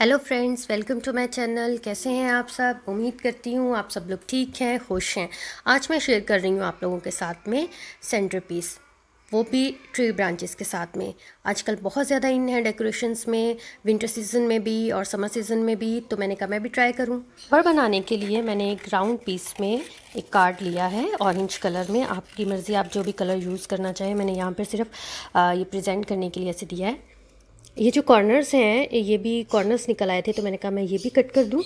hello friends welcome to my channel कैसे हैं आप सब उम्मीद करती हूँ आप सब लोग ठीक हैं खुश हैं आज मैं शेयर कर रही हूँ आप लोगों के साथ में सेंटर पीस वो भी ट्री ब्रांचेस के साथ में आजकल बहुत ज़्यादा इन है डेकोरेशंस में विंटर सीजन में भी और समर सीज़न में भी तो मैंने कहा मैं भी ट्राई करूँ पर बनाने के लिए मैंने एक राउंड पीस में एक कार्ड लिया है ऑरेंज कलर में आपकी मर्ज़ी आप जो भी कलर यूज़ करना चाहें मैंने यहाँ पर सिर्फ ये प्रजेंट करने के लिए ऐसे दिया है ये जो कॉर्नर्स हैं ये भी कॉर्नर्स निकल आए थे तो मैंने कहा मैं ये भी कट कर दूँ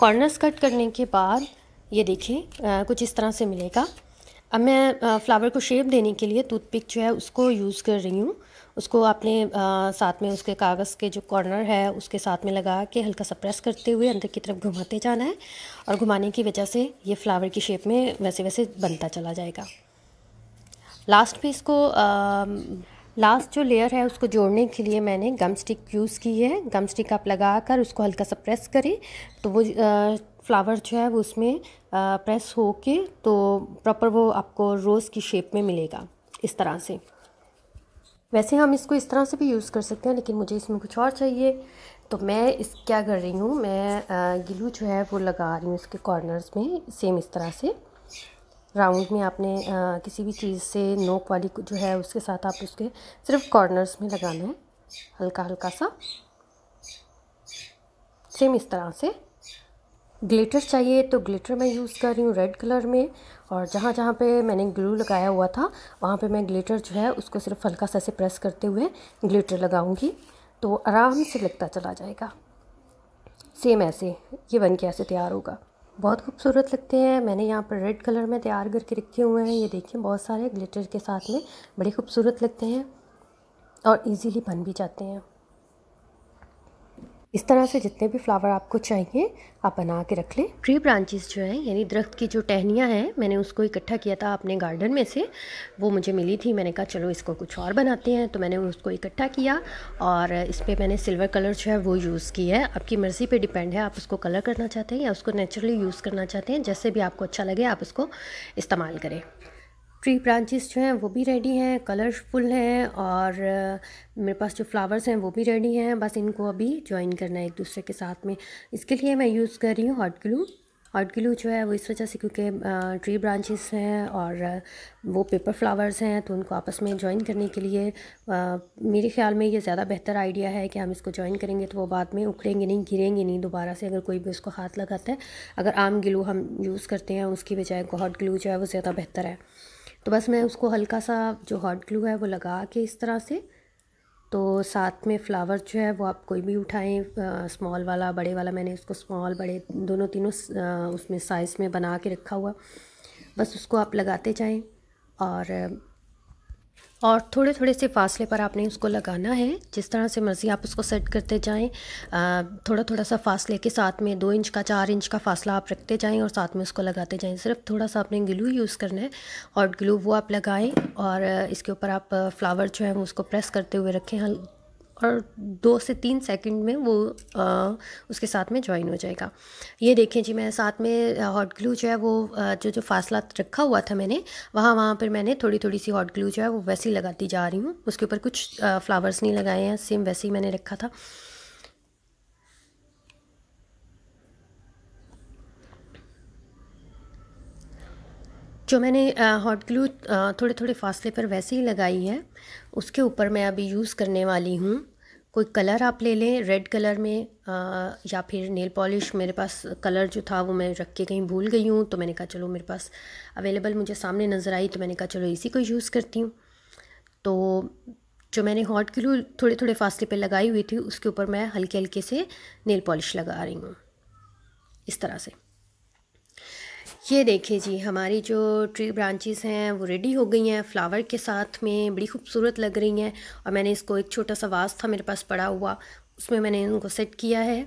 कॉर्नर्स कट करने के बाद ये देखें कुछ इस तरह से मिलेगा अब मैं फ्लावर को शेप देने के लिए टूथपिक जो है उसको यूज़ कर रही हूँ उसको आपने आ, साथ में उसके कागज़ के जो कॉर्नर है उसके साथ में लगा के हल्का सा प्रेस करते हुए अंदर की तरफ घुमाते जाना है और घुमाने की वजह से ये फ्लावर की शेप में वैसे वैसे बनता चला जाएगा लास्ट में इसको आ, लास्ट जो लेयर है उसको जोड़ने के लिए मैंने गम स्टिक यूज़ की है गम स्टिक आप लगा कर उसको हल्का सा प्रेस करें तो वो फ्लावर जो है वो उसमें प्रेस हो के तो प्रॉपर वो आपको रोज़ की शेप में मिलेगा इस तरह से वैसे हम इसको इस तरह से भी यूज़ कर सकते हैं लेकिन मुझे इसमें कुछ और चाहिए तो मैं इस क्या कर रही हूँ मैं गिलू जो है वो लगा रही हूँ इसके कॉर्नर्स में सेम इस तरह से राउंड में आपने आ, किसी भी चीज़ से नोक वाली जो है उसके साथ आप उसके सिर्फ कॉर्नर्स में लगाना है हल्का हल्का सा सेम इस तरह से ग्लिटर चाहिए तो ग्लिटर मैं यूज़ कर रही हूँ रेड कलर में और जहाँ जहाँ पे मैंने ग्लू लगाया हुआ था वहाँ पे मैं ग्लिटर जो है उसको सिर्फ हल्का सा से प्रेस करते हुए ग्लिटर लगाऊंगी तो आराम से लगता चला जाएगा सेम ऐसे ये बन के ऐसे तैयार होगा बहुत खूबसूरत लगते हैं मैंने यहाँ पर रेड कलर में तैयार करके रखे हुए हैं ये देखिए बहुत सारे ग्लिटर के साथ में बड़े खूबसूरत लगते हैं और इजीली बन भी जाते हैं इस तरह से जितने भी फ्लावर आपको चाहिए आप बना के रख लें ट्री ब्रांचेस जो हैं यानी दरख्त की जो टहनियाँ हैं मैंने उसको इकट्ठा किया था अपने गार्डन में से वो मुझे मिली थी मैंने कहा चलो इसको कुछ और बनाते हैं तो मैंने उसको इकट्ठा किया और इस पर मैंने सिल्वर कलर जो है वो यूज़ किया है आपकी मर्ज़ी पर डिपेंड है आप उसको कलर करना चाहते हैं या उसको नेचुरली यूज़ करना चाहते हैं जैसे भी आपको अच्छा लगे आप उसको इस्तेमाल करें ट्री ब्रांचेस जो हैं वो भी रेडी हैं कलरफुल हैं और मेरे पास जो फ्लावर्स हैं वो भी रेडी हैं बस इनको अभी ज्वाइन करना है एक दूसरे के साथ में इसके लिए मैं यूज़ कर रही हूँ हॉट ग्लू हॉट ग्लू जो है वो इस वजह से क्योंकि ट्री ब्रांचेस हैं और वो पेपर फ्लावर्स हैं तो उनको आपस में ज्वाइन करने के लिए आ, मेरे ख्याल में ये ज़्यादा बेहतर आइडिया है कि हम इसको ज्वाइन करेंगे तो वो बाद में उखड़ेंगे नहीं गिरेंगे नहीं दोबारा से अगर कोई भी उसको हाथ लगाता है अगर आम ग्लू हम यूज़ करते हैं उसकी बजाय हॉट ग्लू जो है वो ज़्यादा बेहतर है तो बस मैं उसको हल्का सा जो हॉट ग्लू है वो लगा के इस तरह से तो साथ में फ़्लावर जो है वो आप कोई भी उठाएं स्मॉल वाला बड़े वाला मैंने उसको स्मॉल बड़े दोनों तीनों उसमें साइज़ में बना के रखा हुआ बस उसको आप लगाते जाएं और और थोड़े थोड़े से फासले पर आपने उसको लगाना है जिस तरह से मर्ज़ी आप उसको सेट करते जाएं थोड़ा थोड़ा सा फासले के साथ में दो इंच का चार इंच का फासला आप रखते जाएं और साथ में उसको लगाते जाएं सिर्फ थोड़ा सा आपने ग्लू यूज़ करना है और ग्लू वो आप लगाएं और इसके ऊपर आप फ्लावर जो है उसको प्रेस करते हुए रखें और दो से तीन सेकंड में वो आ, उसके साथ में ज्वाइन हो जाएगा ये देखें जी मैं साथ में हॉट ग्लू जो है वो जो जो फासला रखा हुआ था मैंने वहाँ वहाँ पर मैंने थोड़ी थोड़ी सी हॉट ग्लू जो है वो वैसे ही लगाती जा रही हूँ उसके ऊपर कुछ फ्लावर्स नहीं लगाए हैं सेम वैसे ही मैंने रखा था जो मैंने हॉट ग्लू थोड़े थोड़े फासले पर वैसे ही लगाई है उसके ऊपर मैं अभी यूज़ करने वाली हूँ कोई कलर आप ले लें रेड कलर में आ, या फिर नेल पॉलिश मेरे पास कलर जो था वो मैं रख के कहीं भूल गई हूँ तो मैंने कहा चलो मेरे पास अवेलेबल मुझे सामने नज़र आई तो मैंने कहा चलो इसी को यूज़ करती हूँ तो जो मैंने हॉट ग्लू थोड़े थोड़े फासले पर लगाई हुई थी उसके ऊपर मैं हल्के हल्के से नेल पॉलिश लगा रही हूँ इस तरह से ये देखिए जी हमारी जो ट्री ब्रांचेस हैं वो रेडी हो गई हैं फ्लावर के साथ में बड़ी खूबसूरत लग रही हैं और मैंने इसको एक छोटा सा वास था मेरे पास पड़ा हुआ उसमें मैंने इनको सेट किया है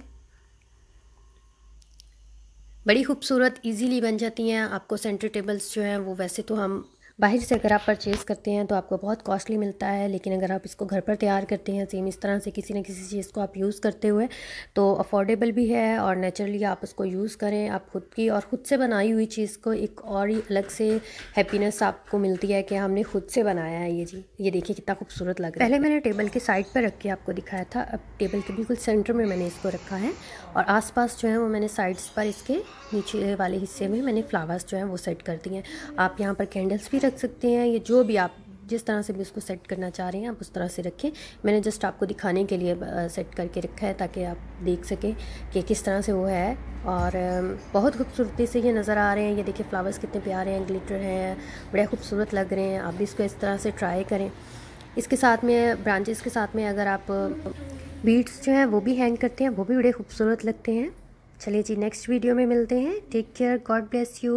बड़ी खूबसूरत इजीली बन जाती हैं आपको सेंटर टेबल्स जो हैं वो वैसे तो हम बाहर से अगर आप परचेज़ करते हैं तो आपको बहुत कॉस्टली मिलता है लेकिन अगर आप इसको घर पर तैयार करते हैं सेम इस तरह से किसी न किसी चीज़ को आप यूज़ करते हुए तो अफोर्डेबल भी है और नेचुरली आप उसको यूज़ करें आप खुद की और ख़ुद से बनाई हुई चीज़ को एक और ही अलग से हैप्पीनेस आपको मिलती है कि हमने खुद से बनाया है ये जी ये देखिए कितना खूबसूरत लग रहा है पहले मैंने टेबल के साइड पर रख के आपको दिखाया था अब टेबल के बिल्कुल सेंटर में मैंने इसको रखा है और आस जो है वो मैंने साइड्स पर इसके नीचे वाले हिस्से में मैंने फ्लावर्स जो हैं वो सेट कर दिए हैं आप यहाँ पर कैंडल्स भी रख सकते हैं या जो भी आप जिस तरह से भी उसको सेट करना चाह रहे हैं आप उस तरह से रखें मैंने जस्ट आपको दिखाने के लिए सेट करके रखा है ताकि आप देख सकें कि किस तरह से वो है और बहुत खूबसूरती से ये नज़र आ रहे हैं ये देखिए फ्लावर्स कितने प्यारे हैं ग्लिटर हैं बड़े खूबसूरत लग रहे हैं आप भी इसको इस तरह से ट्राई करें इसके साथ में ब्रांचेस के साथ में अगर आप बीट्स जो हैं वो भी हैंग करते हैं वो भी बड़े खूबसूरत लगते हैं चलिए जी नेक्स्ट वीडियो में मिलते हैं take care God bless you